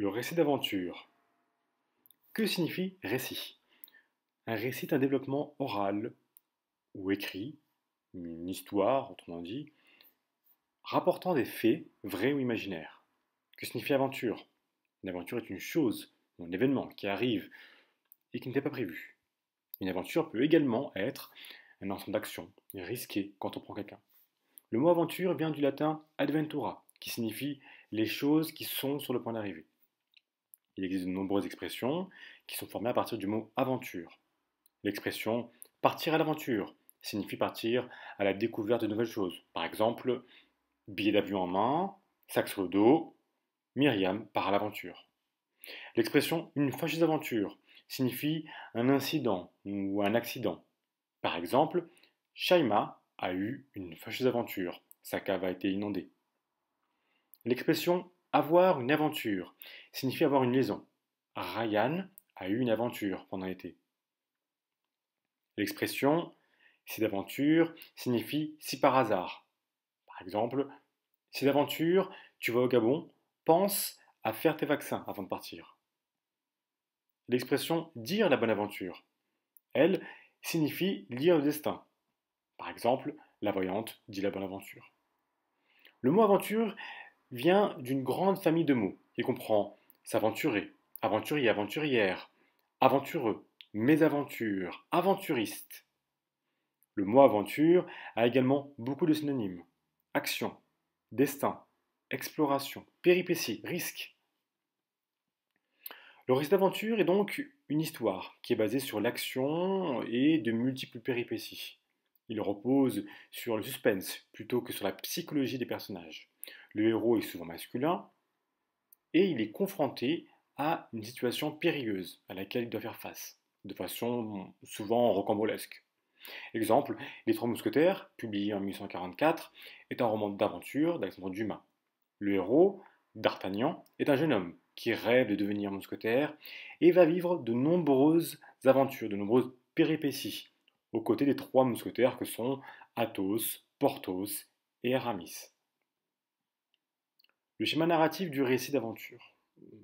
Le récit d'aventure. Que signifie récit Un récit est un développement oral ou écrit, une histoire, autrement dit, rapportant des faits vrais ou imaginaires. Que signifie aventure Une aventure est une chose, un événement qui arrive et qui n'était pas prévu. Une aventure peut également être un ensemble d'actions risquées quand on prend quelqu'un. Le mot aventure vient du latin adventura, qui signifie les choses qui sont sur le point d'arriver. Il existe de nombreuses expressions qui sont formées à partir du mot aventure. L'expression partir à l'aventure signifie partir à la découverte de nouvelles choses. Par exemple, billet d'avion en main, sac sur le dos, Myriam part à l'aventure. L'expression une fâcheuse aventure signifie un incident ou un accident. Par exemple, Shaima a eu une fâcheuse aventure. Sa cave a été inondée. L'expression avoir une aventure signifie avoir une liaison. Ryan a eu une aventure pendant l'été. L'expression si d'aventure signifie si par hasard. Par exemple, si d'aventure tu vas au Gabon, pense à faire tes vaccins avant de partir. L'expression dire la bonne aventure, elle, signifie lire le destin. Par exemple, la voyante dit la bonne aventure. Le mot aventure vient d'une grande famille de mots qui comprend s'aventurer, aventurier, aventurière, aventureux, mésaventure, aventuriste. Le mot aventure a également beaucoup de synonymes. Action, destin, exploration, péripétie, risque. Le risque d'aventure est donc une histoire qui est basée sur l'action et de multiples péripéties. Il repose sur le suspense plutôt que sur la psychologie des personnages. Le héros est souvent masculin et il est confronté à une situation périlleuse à laquelle il doit faire face, de façon souvent rocambolesque. Exemple, Les Trois Mousquetaires, publié en 1844, est un roman d'aventure d'Alexandre Dumas. Le héros, D'Artagnan, est un jeune homme qui rêve de devenir mousquetaire et va vivre de nombreuses aventures, de nombreuses péripéties, aux côtés des trois mousquetaires que sont Athos, Porthos et Aramis. Le schéma narratif du récit d'aventure.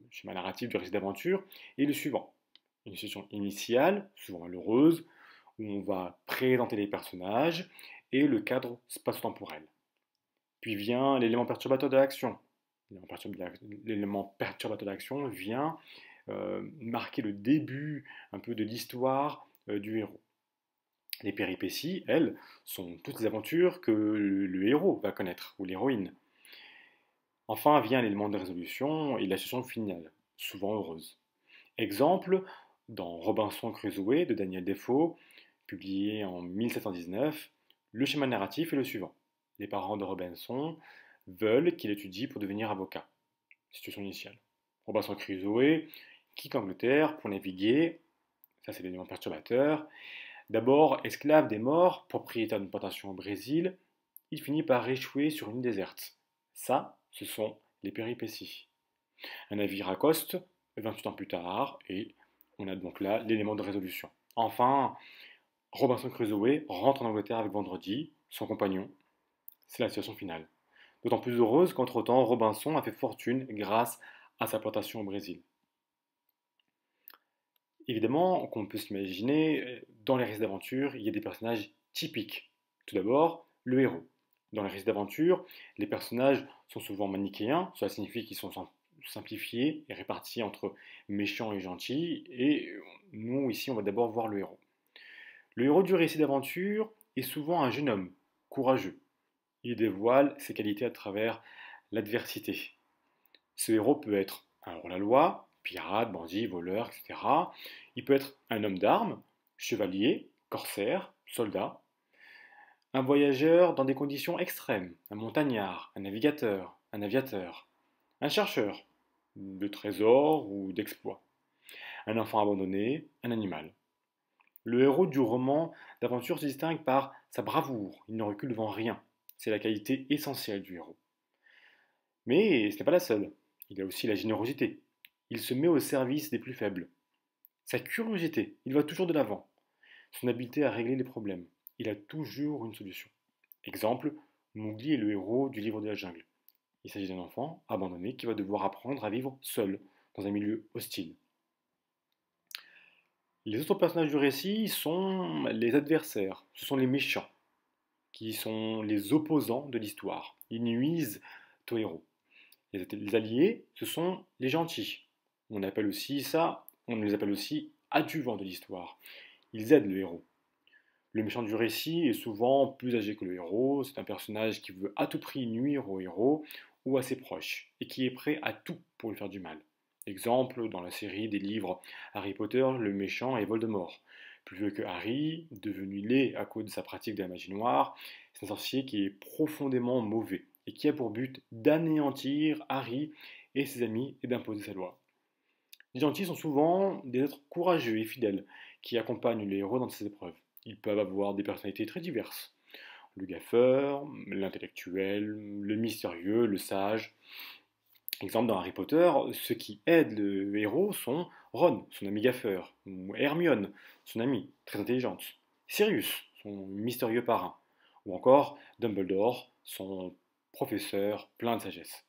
schéma narratif du récit d'aventure est le suivant. Une situation initiale, souvent malheureuse, où on va présenter les personnages et le cadre spatio-temporel. Puis vient l'élément perturbateur de l'action. L'élément perturbateur de l'action vient euh, marquer le début un peu de l'histoire euh, du héros. Les péripéties, elles, sont toutes les aventures que le héros va connaître, ou l'héroïne. Enfin vient l'élément de résolution et la situation finale, souvent heureuse. Exemple, dans Robinson Crusoe de Daniel Defoe, publié en 1719, le schéma narratif est le suivant. Les parents de Robinson veulent qu'il étudie pour devenir avocat. Situation initiale. Robinson Crusoe quitte Angleterre pour naviguer, ça c'est l'élément perturbateur, d'abord esclave des morts, propriétaire d'une plantation au Brésil, il finit par échouer sur une déserte. Ça, ce sont les péripéties. Un navire accoste 28 ans plus tard et on a donc là l'élément de résolution. Enfin, Robinson Crusoe rentre en Angleterre avec Vendredi, son compagnon. C'est la situation finale. D'autant plus heureuse qu'entre-temps, Robinson a fait fortune grâce à sa plantation au Brésil. Évidemment, qu'on peut s'imaginer, euh, dans les récits d'aventure, il y a des personnages typiques. Tout d'abord, le héros. Dans les récits d'aventure, les personnages sont souvent manichéens, cela signifie qu'ils sont simplifiés et répartis entre méchants et gentils, et nous, ici, on va d'abord voir le héros. Le héros du récit d'aventure est souvent un jeune homme, courageux. Il dévoile ses qualités à travers l'adversité. Ce héros peut être un hors-la-loi, pirate, bandit, voleur, etc. Il peut être un homme d'armes, chevalier, corsaire, soldat, un voyageur dans des conditions extrêmes, un montagnard, un navigateur, un aviateur, un chercheur de trésors ou d'exploits, un enfant abandonné, un animal. Le héros du roman d'aventure se distingue par sa bravoure, il ne recule devant rien, c'est la qualité essentielle du héros. Mais ce n'est pas la seule, il a aussi la générosité, il se met au service des plus faibles. Sa curiosité, il va toujours de l'avant, son habileté à régler les problèmes, il a toujours une solution. Exemple, Mowgli est le héros du livre de la jungle. Il s'agit d'un enfant abandonné qui va devoir apprendre à vivre seul dans un milieu hostile. Les autres personnages du récit sont les adversaires, ce sont les méchants, qui sont les opposants de l'histoire. Ils nuisent au héros. Les alliés, ce sont les gentils. On appelle aussi ça, on les appelle aussi adjuvants de l'histoire. Ils aident le héros. Le méchant du récit est souvent plus âgé que le héros, c'est un personnage qui veut à tout prix nuire au héros ou à ses proches, et qui est prêt à tout pour lui faire du mal. Exemple, dans la série des livres Harry Potter, le méchant et Voldemort. Plus vieux que Harry, devenu laid à cause de sa pratique de la magie noire, c'est un sorcier qui est profondément mauvais, et qui a pour but d'anéantir Harry et ses amis et d'imposer sa loi. Les gentils sont souvent des êtres courageux et fidèles, qui accompagnent les héros dans ses épreuves. Ils peuvent avoir des personnalités très diverses. Le gaffeur, l'intellectuel, le mystérieux, le sage. Exemple, dans Harry Potter, ceux qui aident le héros sont Ron, son ami gaffeur, ou Hermione, son amie très intelligente, Sirius, son mystérieux parrain, ou encore Dumbledore, son professeur plein de sagesse.